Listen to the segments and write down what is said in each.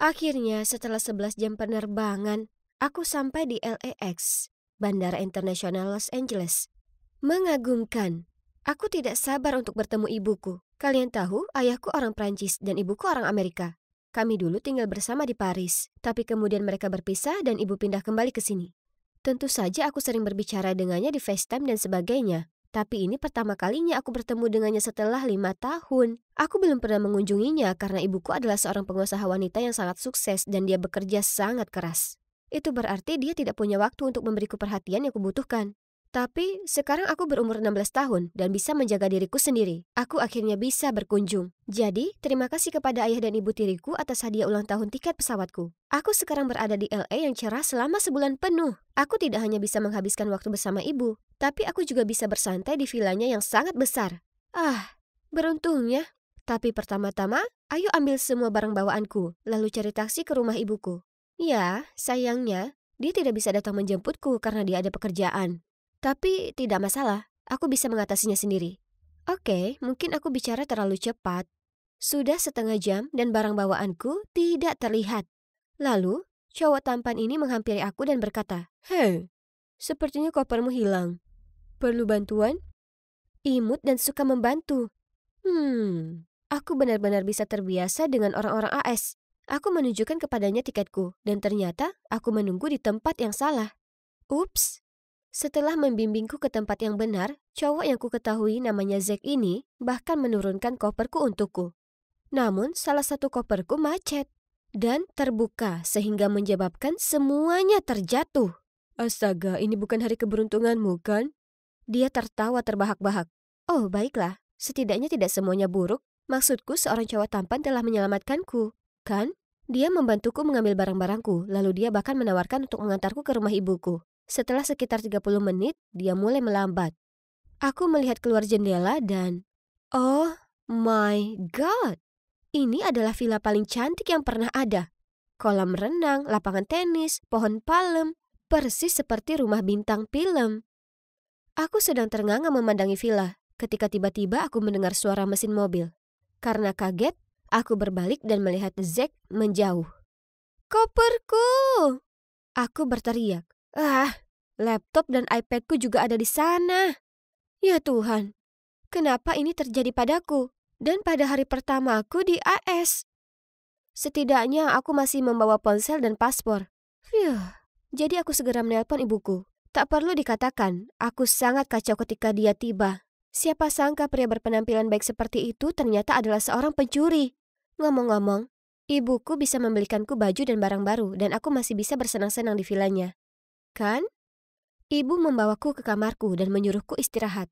Akhirnya setelah 11 jam penerbangan, aku sampai di LAX, Bandara Internasional Los Angeles. Mengagumkan. Aku tidak sabar untuk bertemu ibuku. Kalian tahu, ayahku orang Prancis dan ibuku orang Amerika. Kami dulu tinggal bersama di Paris, tapi kemudian mereka berpisah dan ibu pindah kembali ke sini. Tentu saja aku sering berbicara dengannya di FaceTime dan sebagainya. Tapi ini pertama kalinya aku bertemu dengannya setelah lima tahun. Aku belum pernah mengunjunginya karena ibuku adalah seorang pengusaha wanita yang sangat sukses dan dia bekerja sangat keras. Itu berarti dia tidak punya waktu untuk memberiku perhatian yang kubutuhkan. Tapi sekarang aku berumur 16 tahun dan bisa menjaga diriku sendiri. Aku akhirnya bisa berkunjung. Jadi, terima kasih kepada ayah dan ibu tiriku atas hadiah ulang tahun tiket pesawatku. Aku sekarang berada di LA yang cerah selama sebulan penuh. Aku tidak hanya bisa menghabiskan waktu bersama ibu, tapi aku juga bisa bersantai di vilanya yang sangat besar. Ah, beruntungnya. Tapi pertama-tama, ayo ambil semua barang bawaanku, lalu cari taksi ke rumah ibuku. Ya, sayangnya, dia tidak bisa datang menjemputku karena dia ada pekerjaan. Tapi tidak masalah, aku bisa mengatasinya sendiri. Oke, mungkin aku bicara terlalu cepat. Sudah setengah jam dan barang bawaanku tidak terlihat. Lalu, cowok tampan ini menghampiri aku dan berkata, Hei, sepertinya kopermu hilang. Perlu bantuan? Imut dan suka membantu. Hmm, aku benar-benar bisa terbiasa dengan orang-orang AS. Aku menunjukkan kepadanya tiketku, dan ternyata aku menunggu di tempat yang salah. Ups, setelah membimbingku ke tempat yang benar, cowok yang ku ketahui namanya Zack ini bahkan menurunkan koperku untukku. Namun, salah satu koperku macet dan terbuka sehingga menyebabkan semuanya terjatuh. Astaga, ini bukan hari keberuntunganmu, kan? Dia tertawa terbahak-bahak. Oh, baiklah. Setidaknya tidak semuanya buruk. Maksudku, seorang cowok tampan telah menyelamatkanku, kan? Dia membantuku mengambil barang-barangku, lalu dia bahkan menawarkan untuk mengantarku ke rumah ibuku. Setelah sekitar 30 menit, dia mulai melambat. Aku melihat keluar jendela dan... Oh my god! Ini adalah villa paling cantik yang pernah ada. Kolam renang, lapangan tenis, pohon palem, persis seperti rumah bintang film. Aku sedang ternganga memandangi villa ketika tiba-tiba aku mendengar suara mesin mobil. Karena kaget, aku berbalik dan melihat Zack menjauh. Koperku! Aku berteriak. Ah, laptop dan iPadku juga ada di sana. Ya Tuhan, kenapa ini terjadi padaku dan pada hari pertamaku di AS? Setidaknya aku masih membawa ponsel dan paspor. Jadi aku segera menelpon ibuku. Tak perlu dikatakan, aku sangat kacau ketika dia tiba. Siapa sangka pria berpenampilan baik seperti itu ternyata adalah seorang pencuri. Ngomong-ngomong, ibuku bisa membelikanku baju dan barang baru dan aku masih bisa bersenang-senang di vilanya. Kan? Ibu membawaku ke kamarku dan menyuruhku istirahat.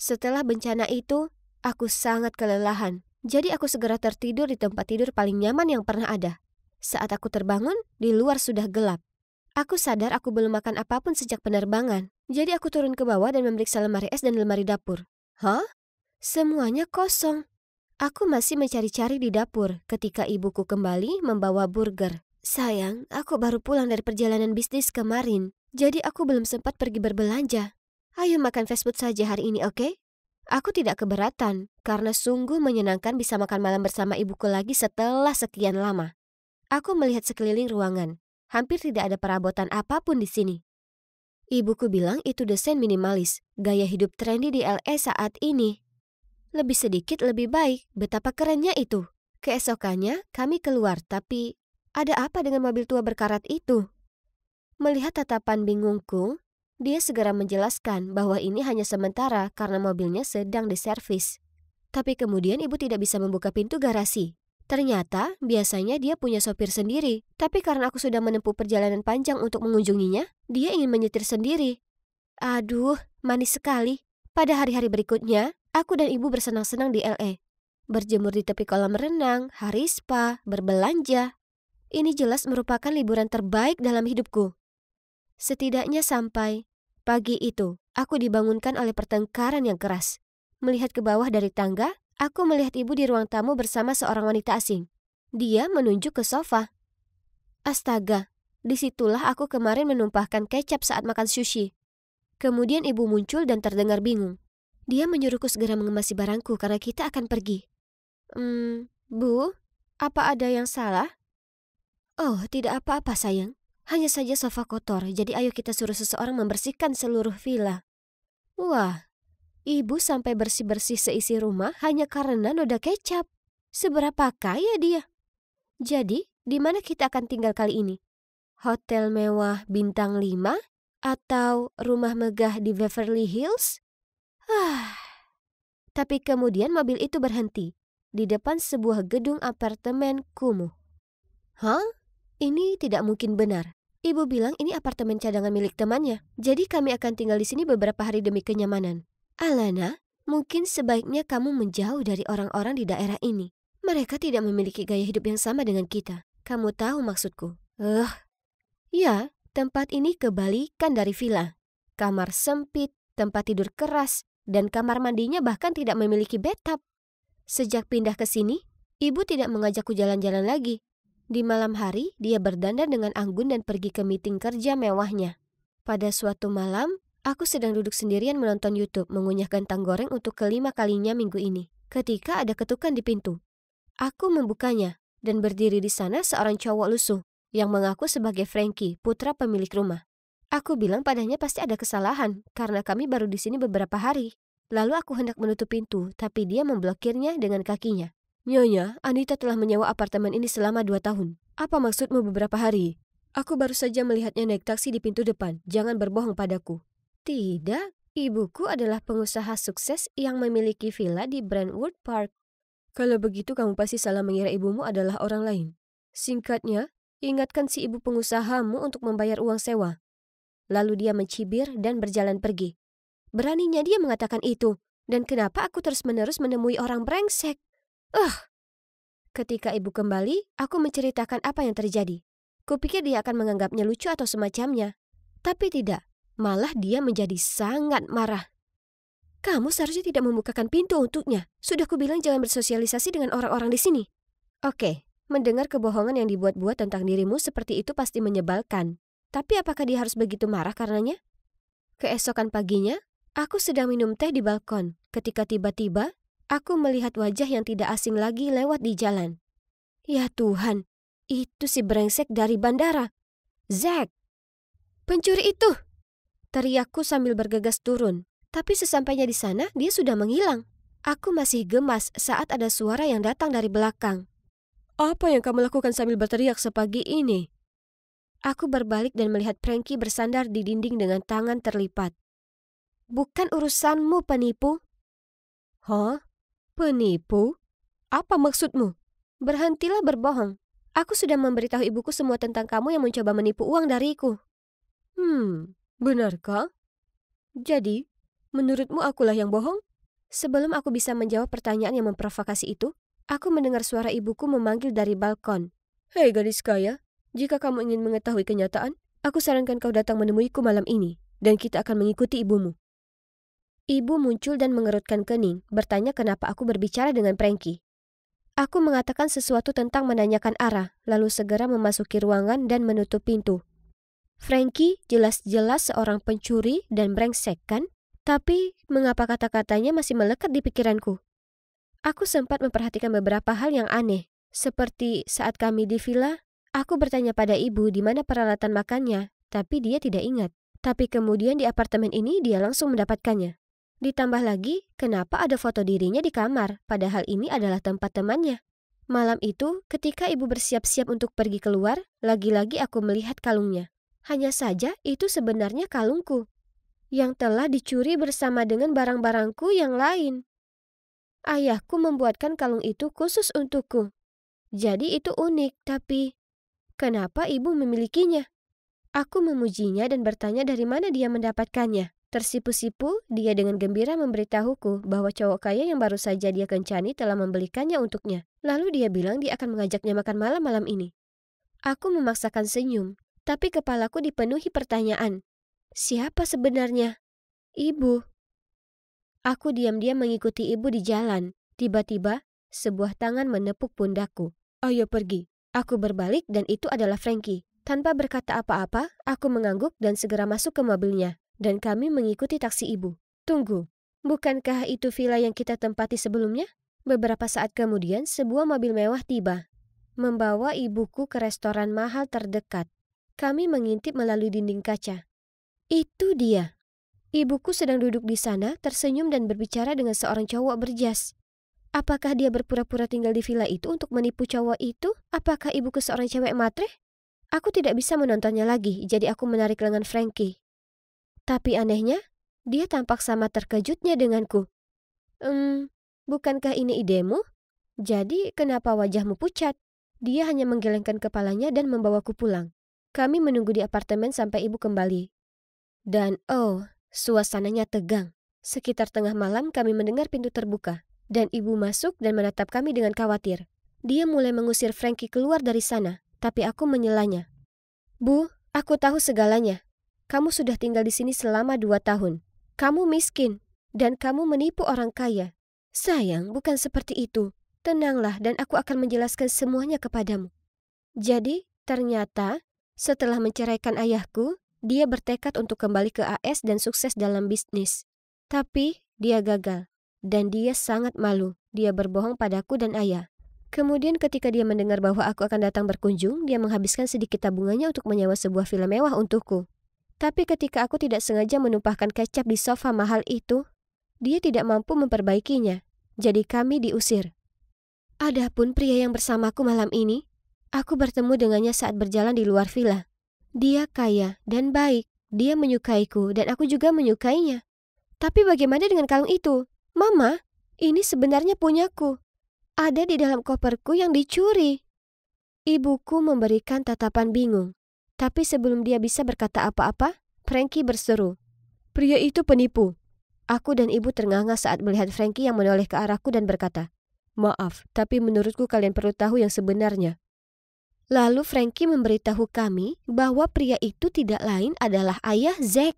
Setelah bencana itu, aku sangat kelelahan. Jadi aku segera tertidur di tempat tidur paling nyaman yang pernah ada. Saat aku terbangun, di luar sudah gelap. Aku sadar aku belum makan apapun sejak penerbangan. Jadi aku turun ke bawah dan memeriksa lemari es dan lemari dapur. Hah? Semuanya kosong. Aku masih mencari-cari di dapur ketika ibuku kembali membawa burger. Sayang, aku baru pulang dari perjalanan bisnis kemarin, jadi aku belum sempat pergi berbelanja. Ayo makan fast food saja hari ini, oke? Okay? Aku tidak keberatan, karena sungguh menyenangkan bisa makan malam bersama ibuku lagi setelah sekian lama. Aku melihat sekeliling ruangan. Hampir tidak ada perabotan apapun di sini. Ibuku bilang itu desain minimalis, gaya hidup trendy di LA saat ini. Lebih sedikit lebih baik, betapa kerennya itu. Keesokannya, kami keluar, tapi ada apa dengan mobil tua berkarat itu? Melihat tatapan bingungku, dia segera menjelaskan bahwa ini hanya sementara karena mobilnya sedang diservis. Tapi kemudian ibu tidak bisa membuka pintu garasi. Ternyata biasanya dia punya sopir sendiri, tapi karena aku sudah menempuh perjalanan panjang untuk mengunjunginya, dia ingin menyetir sendiri. Aduh, manis sekali. Pada hari-hari berikutnya, aku dan ibu bersenang-senang di LA. Berjemur di tepi kolam renang, hari spa, berbelanja, ini jelas merupakan liburan terbaik dalam hidupku. Setidaknya sampai pagi itu, aku dibangunkan oleh pertengkaran yang keras. Melihat ke bawah dari tangga, aku melihat ibu di ruang tamu bersama seorang wanita asing. Dia menunjuk ke sofa. Astaga, disitulah aku kemarin menumpahkan kecap saat makan sushi. Kemudian ibu muncul dan terdengar bingung. Dia menyuruhku segera mengemasi barangku karena kita akan pergi. Hmm, Bu, apa ada yang salah? Oh, tidak apa-apa sayang. Hanya saja sofa kotor, jadi ayo kita suruh seseorang membersihkan seluruh villa. Wah, ibu sampai bersih-bersih seisi rumah hanya karena noda kecap. Seberapa kaya dia? Jadi, di mana kita akan tinggal kali ini? Hotel mewah bintang lima atau rumah megah di Beverly Hills? Ah. Tapi kemudian mobil itu berhenti di depan sebuah gedung apartemen kumuh. Hah? Ini tidak mungkin benar. Ibu bilang ini apartemen cadangan milik temannya, jadi kami akan tinggal di sini beberapa hari demi kenyamanan. Alana, mungkin sebaiknya kamu menjauh dari orang-orang di daerah ini. Mereka tidak memiliki gaya hidup yang sama dengan kita. Kamu tahu maksudku? Eh, uh. ya, tempat ini kebalikan dari villa. Kamar sempit, tempat tidur keras, dan kamar mandinya bahkan tidak memiliki bathtub. Sejak pindah ke sini, ibu tidak mengajakku jalan-jalan lagi. Di malam hari, dia berdandan dengan anggun dan pergi ke meeting kerja mewahnya. Pada suatu malam, aku sedang duduk sendirian menonton YouTube mengunyah kentang goreng untuk kelima kalinya minggu ini. Ketika ada ketukan di pintu, aku membukanya dan berdiri di sana seorang cowok lusuh yang mengaku sebagai Frankie, putra pemilik rumah. Aku bilang padanya pasti ada kesalahan karena kami baru di sini beberapa hari. Lalu aku hendak menutup pintu, tapi dia memblokirnya dengan kakinya. Nyonya, Anita telah menyewa apartemen ini selama dua tahun. Apa maksudmu beberapa hari? Aku baru saja melihatnya naik taksi di pintu depan. Jangan berbohong padaku. Tidak, ibuku adalah pengusaha sukses yang memiliki villa di Brentwood Park. Kalau begitu kamu pasti salah mengira ibumu adalah orang lain. Singkatnya, ingatkan si ibu pengusahamu untuk membayar uang sewa. Lalu dia mencibir dan berjalan pergi. Beraninya dia mengatakan itu. Dan kenapa aku terus-menerus menemui orang brengsek? Ugh. Ketika ibu kembali, aku menceritakan apa yang terjadi. Kupikir dia akan menganggapnya lucu atau semacamnya. Tapi tidak, malah dia menjadi sangat marah. Kamu seharusnya tidak membukakan pintu untuknya. Sudah kubilang jangan bersosialisasi dengan orang-orang di sini. Oke, mendengar kebohongan yang dibuat-buat tentang dirimu seperti itu pasti menyebalkan. Tapi apakah dia harus begitu marah karenanya? Keesokan paginya, aku sedang minum teh di balkon ketika tiba-tiba Aku melihat wajah yang tidak asing lagi lewat di jalan. Ya Tuhan, itu si brengsek dari bandara. Zack! Pencuri itu! Teriakku sambil bergegas turun. Tapi sesampainya di sana, dia sudah menghilang. Aku masih gemas saat ada suara yang datang dari belakang. Apa yang kamu lakukan sambil berteriak sepagi ini? Aku berbalik dan melihat Frankie bersandar di dinding dengan tangan terlipat. Bukan urusanmu, penipu. Hah? Penipu? Apa maksudmu? Berhentilah berbohong. Aku sudah memberitahu ibuku semua tentang kamu yang mencoba menipu uang dariku. Hmm, benarkah? Jadi, menurutmu akulah yang bohong? Sebelum aku bisa menjawab pertanyaan yang memprovokasi itu, aku mendengar suara ibuku memanggil dari balkon. Hei gadis kaya, jika kamu ingin mengetahui kenyataan, aku sarankan kau datang menemuiku malam ini, dan kita akan mengikuti ibumu. Ibu muncul dan mengerutkan kening, bertanya kenapa aku berbicara dengan Frankie. Aku mengatakan sesuatu tentang menanyakan arah, lalu segera memasuki ruangan dan menutup pintu. Frankie jelas-jelas seorang pencuri dan brengsek, kan? Tapi, mengapa kata-katanya masih melekat di pikiranku? Aku sempat memperhatikan beberapa hal yang aneh, seperti saat kami di villa, aku bertanya pada ibu di mana peralatan makannya, tapi dia tidak ingat. Tapi kemudian di apartemen ini dia langsung mendapatkannya. Ditambah lagi, kenapa ada foto dirinya di kamar, padahal ini adalah tempat temannya. Malam itu, ketika ibu bersiap-siap untuk pergi keluar, lagi-lagi aku melihat kalungnya. Hanya saja itu sebenarnya kalungku, yang telah dicuri bersama dengan barang-barangku yang lain. Ayahku membuatkan kalung itu khusus untukku. Jadi itu unik, tapi kenapa ibu memilikinya? Aku memujinya dan bertanya dari mana dia mendapatkannya. Tersipu-sipu, dia dengan gembira memberitahuku bahwa cowok kaya yang baru saja dia kencani telah membelikannya untuknya. Lalu dia bilang dia akan mengajaknya makan malam malam ini. Aku memaksakan senyum, tapi kepalaku dipenuhi pertanyaan. Siapa sebenarnya? Ibu. Aku diam-diam mengikuti ibu di jalan. Tiba-tiba, sebuah tangan menepuk pundakku. Ayo pergi. Aku berbalik dan itu adalah Frankie. Tanpa berkata apa-apa, aku mengangguk dan segera masuk ke mobilnya. Dan kami mengikuti taksi ibu. Tunggu, bukankah itu villa yang kita tempati sebelumnya? Beberapa saat kemudian, sebuah mobil mewah tiba. Membawa ibuku ke restoran mahal terdekat. Kami mengintip melalui dinding kaca. Itu dia. Ibuku sedang duduk di sana, tersenyum dan berbicara dengan seorang cowok berjas. Apakah dia berpura-pura tinggal di villa itu untuk menipu cowok itu? Apakah ibuku seorang cewek matre? Aku tidak bisa menontonnya lagi, jadi aku menarik lengan Frankie. Tapi anehnya, dia tampak sama terkejutnya denganku. Hmm, bukankah ini idemu? Jadi kenapa wajahmu pucat? Dia hanya menggelengkan kepalanya dan membawaku pulang. Kami menunggu di apartemen sampai ibu kembali. Dan oh, suasananya tegang. Sekitar tengah malam kami mendengar pintu terbuka. Dan ibu masuk dan menatap kami dengan khawatir. Dia mulai mengusir Frankie keluar dari sana, tapi aku menyelanya. Bu, aku tahu segalanya. Kamu sudah tinggal di sini selama dua tahun. Kamu miskin, dan kamu menipu orang kaya. Sayang, bukan seperti itu. Tenanglah dan aku akan menjelaskan semuanya kepadamu. Jadi, ternyata setelah menceraikan ayahku, dia bertekad untuk kembali ke AS dan sukses dalam bisnis. Tapi, dia gagal. Dan dia sangat malu. Dia berbohong padaku dan ayah. Kemudian ketika dia mendengar bahwa aku akan datang berkunjung, dia menghabiskan sedikit tabungannya untuk menyewa sebuah film mewah untukku. Tapi ketika aku tidak sengaja menumpahkan kecap di sofa mahal itu, dia tidak mampu memperbaikinya, jadi kami diusir. Adapun pria yang bersamaku malam ini, aku bertemu dengannya saat berjalan di luar villa. Dia kaya dan baik, dia menyukaiku dan aku juga menyukainya. Tapi bagaimana dengan kalung itu? Mama, ini sebenarnya punyaku. Ada di dalam koperku yang dicuri. Ibuku memberikan tatapan bingung. Tapi sebelum dia bisa berkata apa-apa, Frankie berseru, Pria itu penipu. Aku dan ibu ternganga saat melihat Frankie yang menoleh ke arahku dan berkata, Maaf, tapi menurutku kalian perlu tahu yang sebenarnya. Lalu Frankie memberitahu kami bahwa pria itu tidak lain adalah ayah Zack.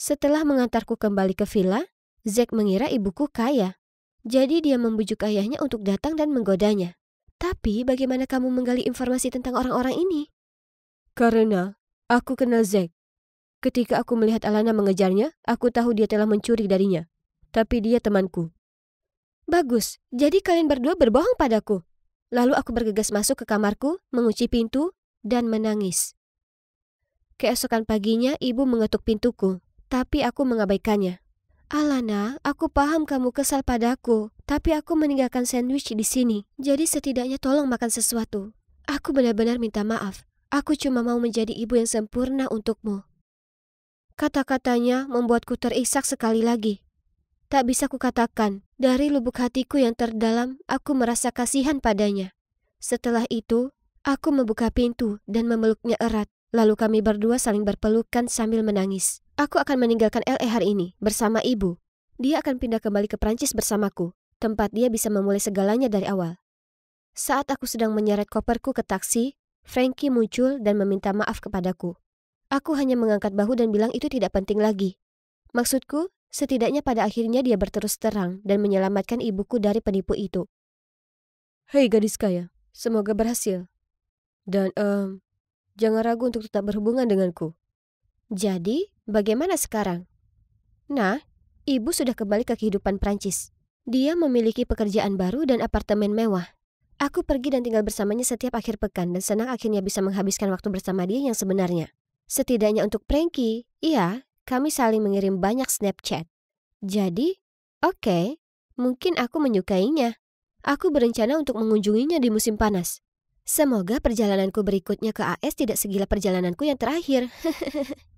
Setelah mengantarku kembali ke villa, Zack mengira ibuku kaya. Jadi dia membujuk ayahnya untuk datang dan menggodanya. Tapi bagaimana kamu menggali informasi tentang orang-orang ini? Karena aku kenal Zack. Ketika aku melihat Alana mengejarnya, aku tahu dia telah mencuri darinya. Tapi dia temanku. Bagus, jadi kalian berdua berbohong padaku. Lalu aku bergegas masuk ke kamarku, mengunci pintu, dan menangis. Keesokan paginya, ibu mengetuk pintuku, tapi aku mengabaikannya. Alana, aku paham kamu kesal padaku, tapi aku meninggalkan sandwich di sini, jadi setidaknya tolong makan sesuatu. Aku benar-benar minta maaf. Aku cuma mau menjadi ibu yang sempurna untukmu. Kata-katanya membuatku terisak sekali lagi. Tak bisa kukatakan, dari lubuk hatiku yang terdalam, aku merasa kasihan padanya. Setelah itu, aku membuka pintu dan memeluknya erat. Lalu kami berdua saling berpelukan sambil menangis. Aku akan meninggalkan LE hari ini bersama ibu. Dia akan pindah kembali ke Prancis bersamaku, tempat dia bisa memulai segalanya dari awal. Saat aku sedang menyeret koperku ke taksi, Frankie muncul dan meminta maaf kepadaku. Aku hanya mengangkat bahu dan bilang itu tidak penting lagi. Maksudku, setidaknya pada akhirnya dia berterus terang dan menyelamatkan ibuku dari penipu itu. Hei gadis kaya, semoga berhasil. Dan, um, jangan ragu untuk tetap berhubungan denganku. Jadi, bagaimana sekarang? Nah, ibu sudah kembali ke kehidupan Prancis. Dia memiliki pekerjaan baru dan apartemen mewah. Aku pergi dan tinggal bersamanya setiap akhir pekan dan senang akhirnya bisa menghabiskan waktu bersama dia yang sebenarnya. Setidaknya untuk Pranky, iya, kami saling mengirim banyak Snapchat. Jadi, oke, okay, mungkin aku menyukainya. Aku berencana untuk mengunjunginya di musim panas. Semoga perjalananku berikutnya ke AS tidak segila perjalananku yang terakhir.